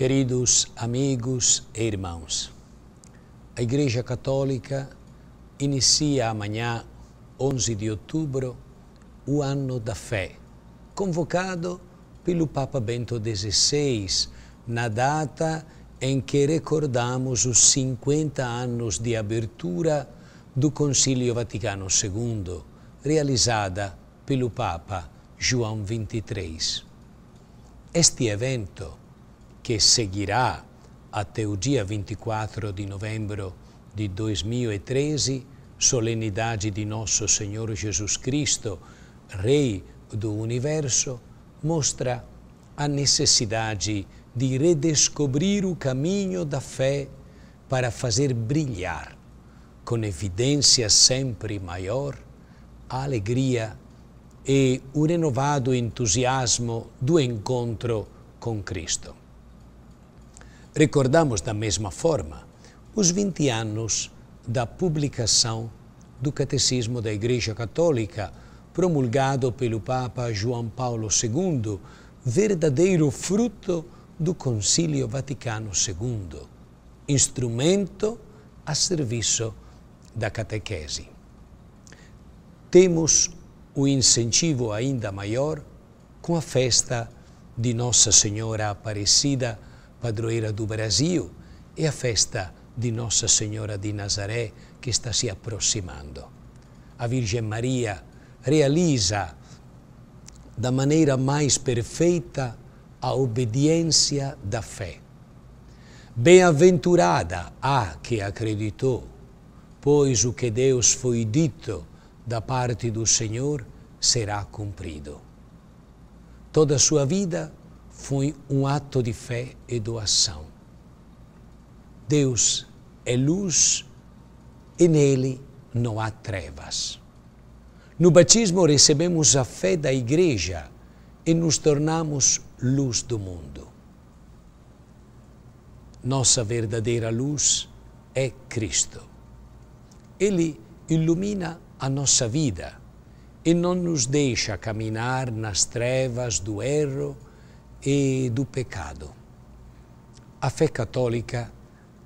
Queridos amigos e irmãos, a Igreja Católica inicia amanhã, 11 de outubro, o Ano da Fé, convocado pelo Papa Bento XVI, na data em que recordamos os 50 anos de abertura do Concílio Vaticano II, realizada pelo Papa João XXIII. Este evento que seguirá até o dia 24 de novembro de 2013, solenidade de Nosso Senhor Jesus Cristo, Rei do Universo, mostra a necessidade de redescobrir o caminho da fé para fazer brilhar, com evidência sempre maior, a alegria e o renovado entusiasmo do encontro com Cristo. Recordamos da mesma forma os 20 anos da publicação do Catecismo da Igreja Católica, promulgado pelo Papa João Paulo II, verdadeiro fruto do Concílio Vaticano II, instrumento a serviço da catequese. Temos o incentivo ainda maior com a festa de Nossa Senhora Aparecida padroeira do Brasil, é a festa de Nossa Senhora de Nazaré que está se aproximando. A Virgem Maria realiza da maneira mais perfeita a obediência da fé. Bem-aventurada a que acreditou, pois o que Deus foi dito da parte do Senhor será cumprido. Toda a sua vida foi um ato de fé e doação. Deus é luz e nele não há trevas. No batismo recebemos a fé da Igreja e nos tornamos luz do mundo. Nossa verdadeira luz é Cristo. Ele ilumina a nossa vida e não nos deixa caminhar nas trevas do erro e do pecado. A fé católica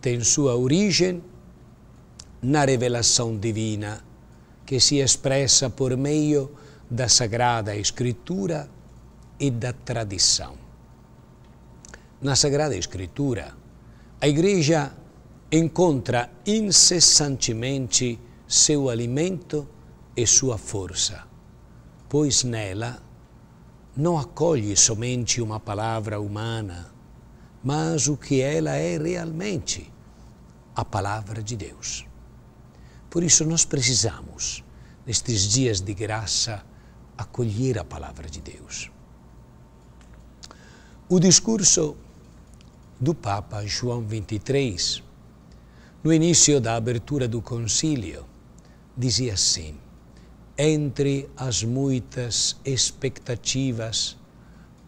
tem sua origem na revelação divina, que se expressa por meio da Sagrada Escritura e da tradição. Na Sagrada Escritura, a Igreja encontra incessantemente seu alimento e sua força, pois nela não acolhe somente uma palavra humana, mas o que ela é realmente a palavra de Deus. Por isso, nós precisamos, nestes dias de graça, acolher a palavra de Deus. O discurso do Papa João XXIII, no início da abertura do concílio, dizia assim: entre as muitas expectativas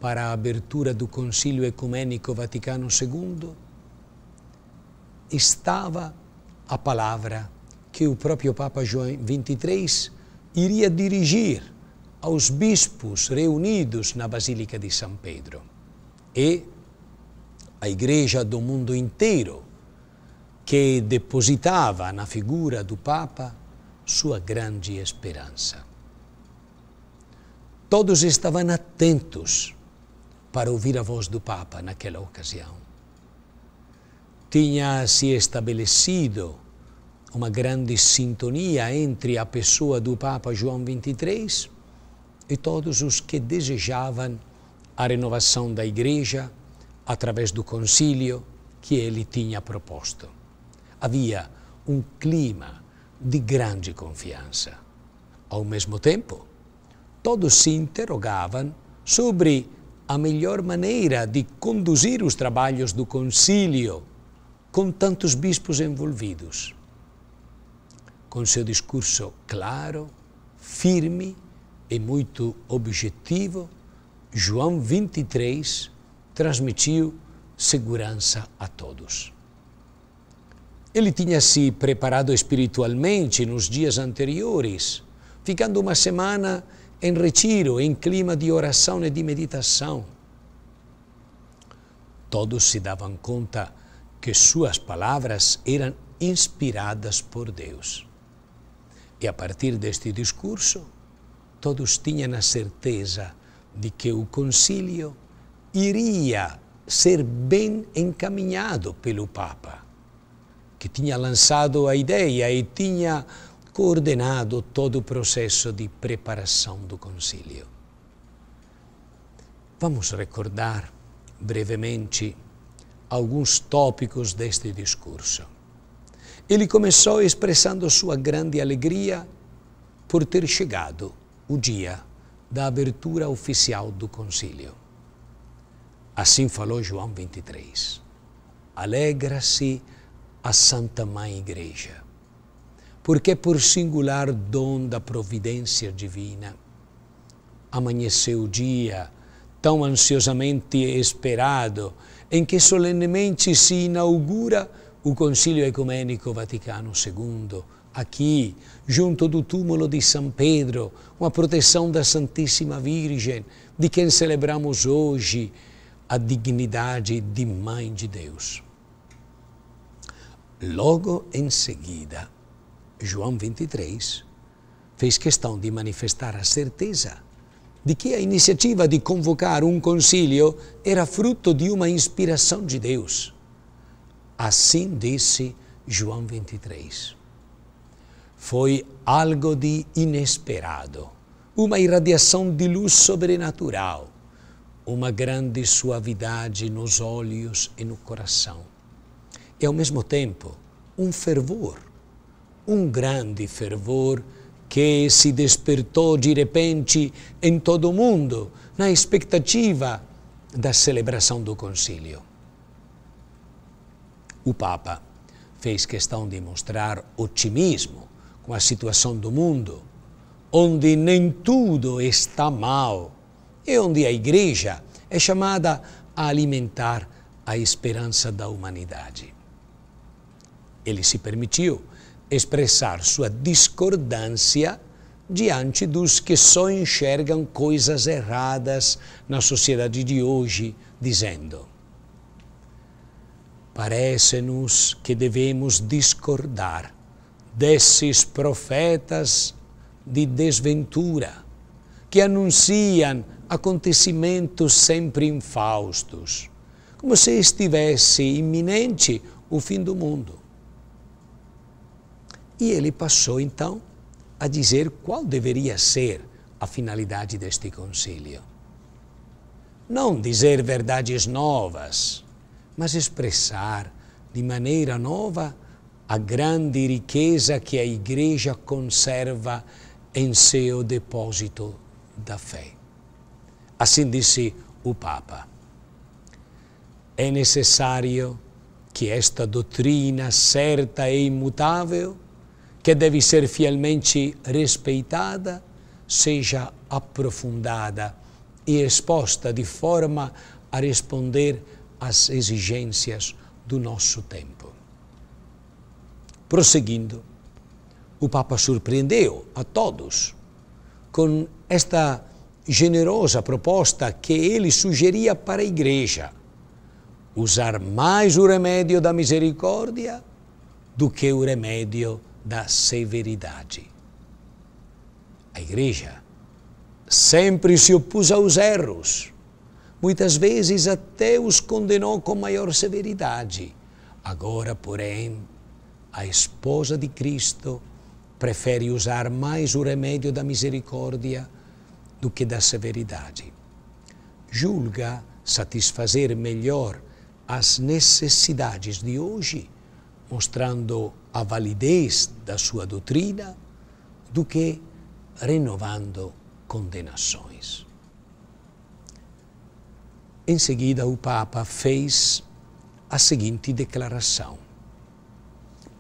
para a abertura do Concílio Ecumênico Vaticano II, estava a palavra que o próprio Papa João XXIII iria dirigir aos bispos reunidos na Basílica de São Pedro e à Igreja do mundo inteiro, que depositava na figura do Papa sua grande esperança. Todos estavam atentos para ouvir a voz do Papa naquela ocasião. Tinha se estabelecido uma grande sintonia entre a pessoa do Papa João XXIII e todos os que desejavam a renovação da Igreja através do concílio que ele tinha proposto. Havia um clima de grande confiança. Ao mesmo tempo, todos se interrogavam sobre a melhor maneira de conduzir os trabalhos do concílio com tantos bispos envolvidos. Com seu discurso claro, firme e muito objetivo, João 23 transmitiu segurança a todos. Ele tinha se preparado espiritualmente nos dias anteriores, ficando uma semana em retiro, em clima de oração e de meditação. Todos se davam conta que suas palavras eram inspiradas por Deus. E a partir deste discurso, todos tinham a certeza de que o concílio iria ser bem encaminhado pelo Papa que tinha lançado a ideia e tinha coordenado todo o processo de preparação do concílio. Vamos recordar brevemente alguns tópicos deste discurso. Ele começou expressando sua grande alegria por ter chegado o dia da abertura oficial do concílio. Assim falou João 23. Alegra-se a Santa Mãe Igreja, porque por singular dom da providência divina, amanheceu o dia tão ansiosamente esperado em que solenemente se inaugura o Concílio Ecumênico Vaticano II, aqui, junto do túmulo de São Pedro, uma proteção da Santíssima Virgem, de quem celebramos hoje a dignidade de Mãe de Deus. Logo em seguida, João 23 fez questão de manifestar a certeza de que a iniciativa de convocar um concílio era fruto de uma inspiração de Deus. Assim disse João 23. Foi algo de inesperado, uma irradiação de luz sobrenatural, uma grande suavidade nos olhos e no coração e, ao mesmo tempo, um fervor, um grande fervor que se despertou de repente em todo o mundo, na expectativa da celebração do concílio. O Papa fez questão de mostrar otimismo com a situação do mundo, onde nem tudo está mal e onde a Igreja é chamada a alimentar a esperança da humanidade ele se permitiu expressar sua discordância diante dos que só enxergam coisas erradas na sociedade de hoje, dizendo: Parece-nos que devemos discordar desses profetas de desventura que anunciam acontecimentos sempre infaustos, como se estivesse iminente o fim do mundo. E ele passou então a dizer qual deveria ser a finalidade deste concílio. Não dizer verdades novas, mas expressar de maneira nova a grande riqueza que a Igreja conserva em seu depósito da fé. Assim disse o Papa. É necessário que esta doutrina certa e imutável que deve ser fielmente respeitada, seja aprofundada e exposta de forma a responder às exigências do nosso tempo. Prosseguindo, o Papa surpreendeu a todos com esta generosa proposta que ele sugeria para a Igreja: usar mais o remédio da misericórdia do que o remédio da severidade. A igreja sempre se opôs aos erros, muitas vezes até os condenou com maior severidade. Agora, porém, a esposa de Cristo prefere usar mais o remédio da misericórdia do que da severidade. Julga satisfazer melhor as necessidades de hoje, mostrando a validez da sua doutrina do que renovando condenações. Em seguida, o Papa fez a seguinte declaração,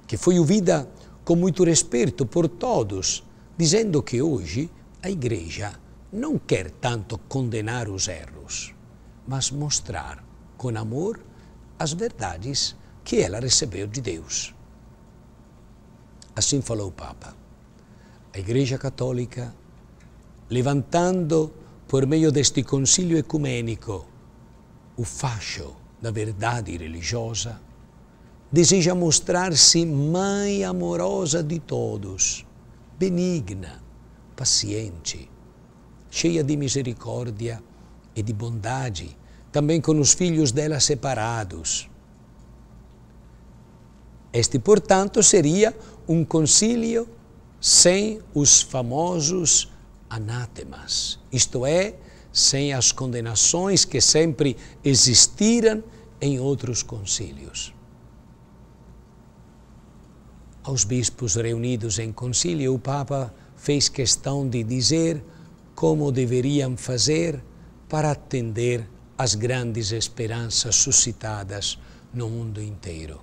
que foi ouvida com muito respeito por todos, dizendo que hoje a Igreja não quer tanto condenar os erros, mas mostrar com amor as verdades que ela recebeu de Deus. Assim falou o Papa. A Igreja Católica, levantando por meio deste concílio ecumênico o facho da verdade religiosa, deseja mostrar-se mãe amorosa de todos, benigna, paciente, cheia de misericórdia e de bondade, também com os filhos dela separados este, portanto, seria um concílio sem os famosos anátemas, isto é, sem as condenações que sempre existiram em outros concílios. Aos bispos reunidos em concílio, o Papa fez questão de dizer como deveriam fazer para atender às grandes esperanças suscitadas no mundo inteiro.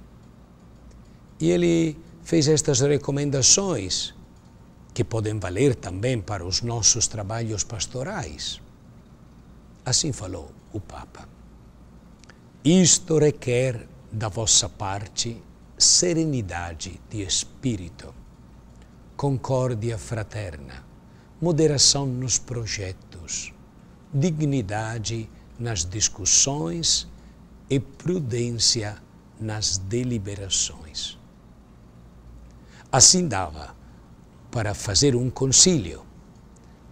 E ele fez estas recomendações, que podem valer também para os nossos trabalhos pastorais. Assim falou o Papa. Isto requer da vossa parte serenidade de espírito, concórdia fraterna, moderação nos projetos, dignidade nas discussões e prudência nas deliberações. Assim dava para fazer um concílio.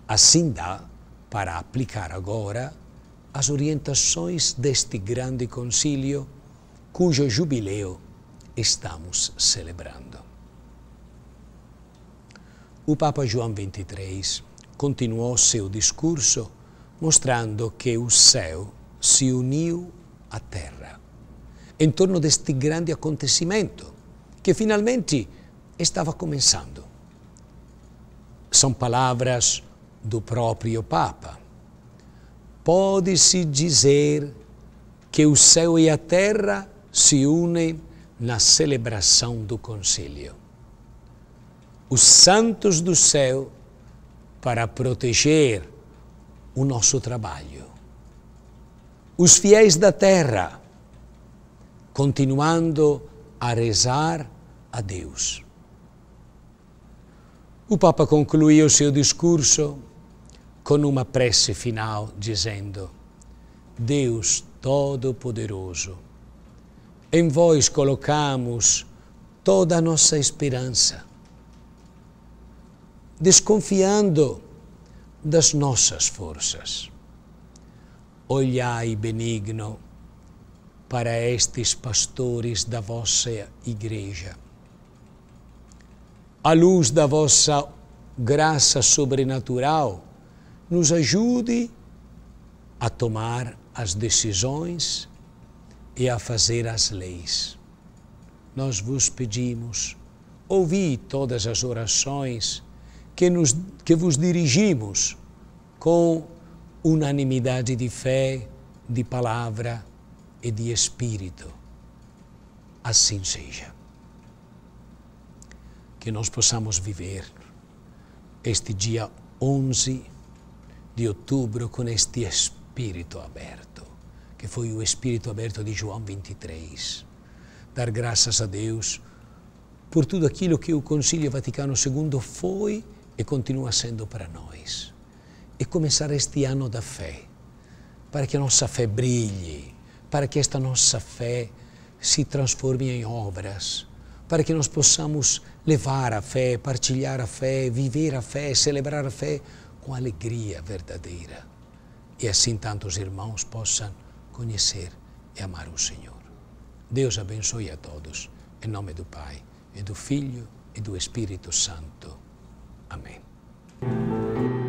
Assim dá para aplicar agora as orientações deste grande concílio cujo jubileu estamos celebrando. O Papa João XXIII continuou seu discurso mostrando que o céu se uniu à terra em torno deste grande acontecimento que finalmente estava começando. São palavras do próprio Papa. Pode-se dizer que o céu e a terra se unem na celebração do concílio. Os santos do céu para proteger o nosso trabalho. Os fiéis da terra continuando a rezar a Deus. O Papa concluiu o seu discurso com uma prece final, dizendo: Deus Todo-Poderoso, em vós colocamos toda a nossa esperança, desconfiando das nossas forças. Olhai benigno para estes pastores da vossa igreja à luz da vossa graça sobrenatural, nos ajude a tomar as decisões e a fazer as leis. Nós vos pedimos, ouvi todas as orações que, nos, que vos dirigimos com unanimidade de fé, de palavra e de espírito. Assim seja que nós possamos viver este dia 11 de outubro com este espírito aberto, que foi o espírito aberto de João 23. Dar graças a Deus por tudo aquilo que o Concílio Vaticano II foi e continua sendo para nós. E começar este ano da fé, para que a nossa fé brilhe, para que esta nossa fé se transforme em obras, para que nós possamos levar a fé, partilhar a fé, viver a fé, celebrar a fé com alegria verdadeira. E assim tantos irmãos possam conhecer e amar o Senhor. Deus abençoe a todos, em nome do Pai, e do Filho e do Espírito Santo. Amém.